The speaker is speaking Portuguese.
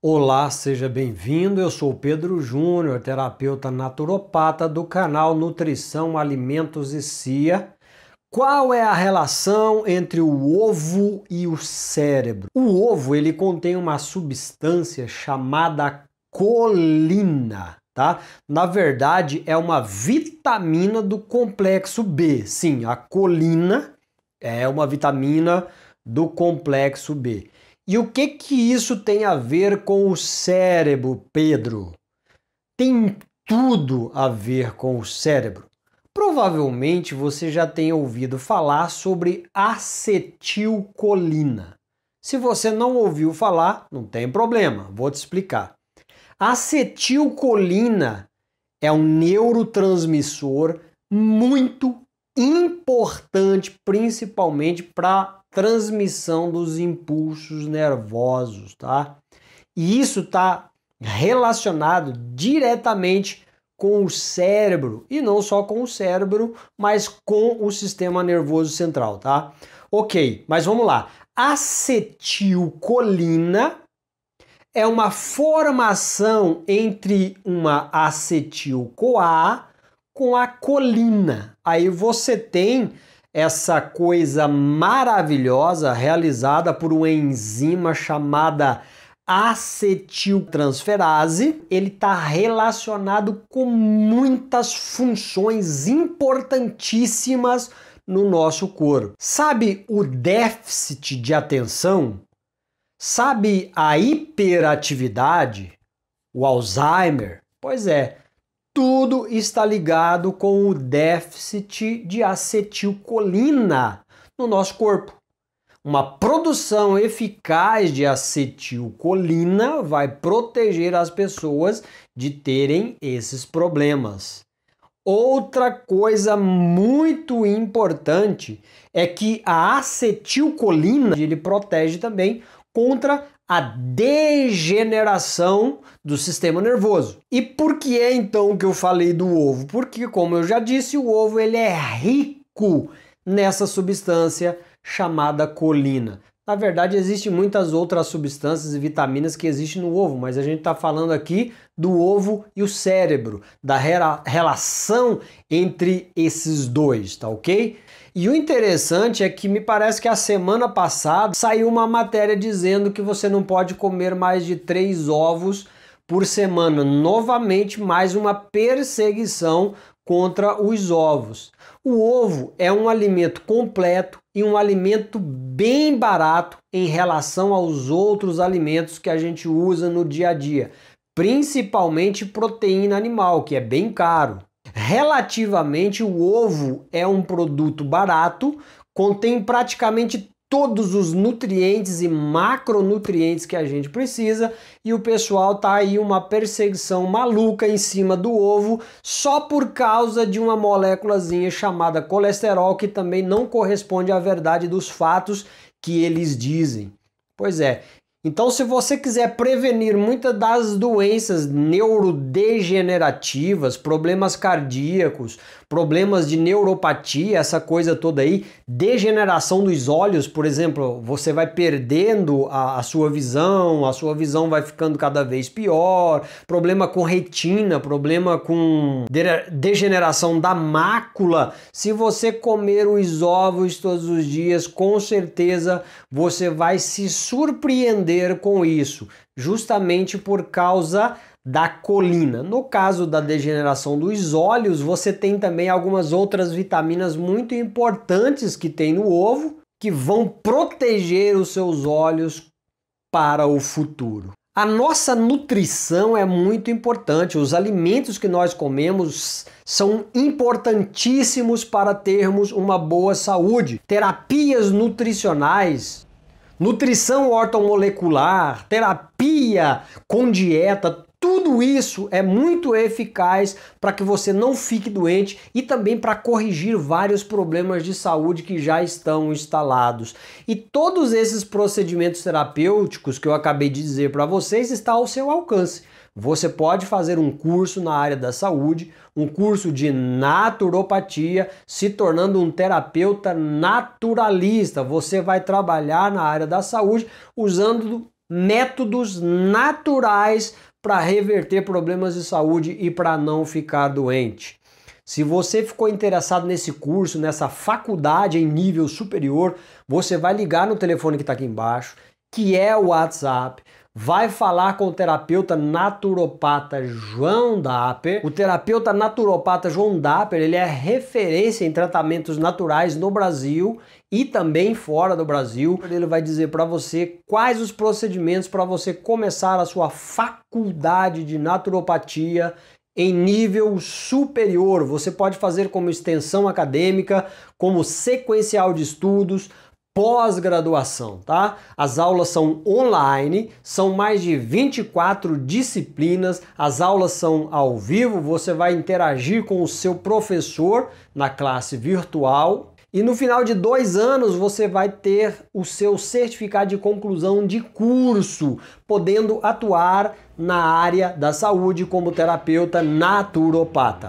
Olá, seja bem-vindo. Eu sou Pedro Júnior, terapeuta naturopata do canal Nutrição, Alimentos e Cia. Qual é a relação entre o ovo e o cérebro? O ovo, ele contém uma substância chamada colina, tá? Na verdade, é uma vitamina do complexo B. Sim, a colina é uma vitamina do complexo B e o que que isso tem a ver com o cérebro, Pedro? Tem tudo a ver com o cérebro. Provavelmente você já tem ouvido falar sobre acetilcolina. Se você não ouviu falar, não tem problema, vou te explicar. Acetilcolina é um neurotransmissor muito importante, principalmente para transmissão dos impulsos nervosos, tá? E isso está relacionado diretamente com o cérebro e não só com o cérebro, mas com o sistema nervoso central, tá? Ok, mas vamos lá. Acetilcolina é uma formação entre uma acetil-CoA com a colina. Aí você tem essa coisa maravilhosa realizada por uma enzima chamada acetiltransferase, ele está relacionado com muitas funções importantíssimas no nosso corpo. Sabe o déficit de atenção? Sabe a hiperatividade? O Alzheimer? Pois é, tudo está ligado com o déficit de acetilcolina no nosso corpo. Uma produção eficaz de acetilcolina vai proteger as pessoas de terem esses problemas. Outra coisa muito importante é que a acetilcolina ele protege também contra a degeneração do sistema nervoso. E por que é então que eu falei do ovo? Porque, como eu já disse, o ovo ele é rico nessa substância chamada colina. Na verdade, existem muitas outras substâncias e vitaminas que existem no ovo, mas a gente está falando aqui do ovo e o cérebro, da relação entre esses dois, tá ok? E o interessante é que me parece que a semana passada saiu uma matéria dizendo que você não pode comer mais de três ovos por semana. Novamente, mais uma perseguição contra os ovos. O ovo é um alimento completo e um alimento bem barato em relação aos outros alimentos que a gente usa no dia a dia, principalmente proteína animal, que é bem caro. Relativamente, o ovo é um produto barato, contém praticamente todos os nutrientes e macronutrientes que a gente precisa e o pessoal tá aí uma perseguição maluca em cima do ovo só por causa de uma moléculazinha chamada colesterol que também não corresponde à verdade dos fatos que eles dizem. Pois é, então, se você quiser prevenir muitas das doenças neurodegenerativas, problemas cardíacos, problemas de neuropatia, essa coisa toda aí, degeneração dos olhos, por exemplo, você vai perdendo a, a sua visão, a sua visão vai ficando cada vez pior, problema com retina, problema com de degeneração da mácula. Se você comer os ovos todos os dias, com certeza você vai se surpreender aprender com isso, justamente por causa da colina. No caso da degeneração dos olhos, você tem também algumas outras vitaminas muito importantes que tem no ovo, que vão proteger os seus olhos para o futuro. A nossa nutrição é muito importante. Os alimentos que nós comemos são importantíssimos para termos uma boa saúde. Terapias nutricionais nutrição ortomolecular, terapia com dieta, tudo isso é muito eficaz para que você não fique doente e também para corrigir vários problemas de saúde que já estão instalados. E todos esses procedimentos terapêuticos que eu acabei de dizer para vocês está ao seu alcance. Você pode fazer um curso na área da saúde, um curso de naturopatia, se tornando um terapeuta naturalista. Você vai trabalhar na área da saúde usando métodos naturais para reverter problemas de saúde e para não ficar doente. Se você ficou interessado nesse curso, nessa faculdade em nível superior, você vai ligar no telefone que está aqui embaixo, que é o WhatsApp vai falar com o terapeuta naturopata João Dapper. O terapeuta naturopata João Dapper, ele é referência em tratamentos naturais no Brasil e também fora do Brasil. Ele vai dizer para você quais os procedimentos para você começar a sua faculdade de naturopatia em nível superior. Você pode fazer como extensão acadêmica, como sequencial de estudos, pós-graduação, tá? As aulas são online, são mais de 24 disciplinas, as aulas são ao vivo, você vai interagir com o seu professor na classe virtual. E no final de dois anos você vai ter o seu certificado de conclusão de curso, podendo atuar na área da saúde como terapeuta naturopata.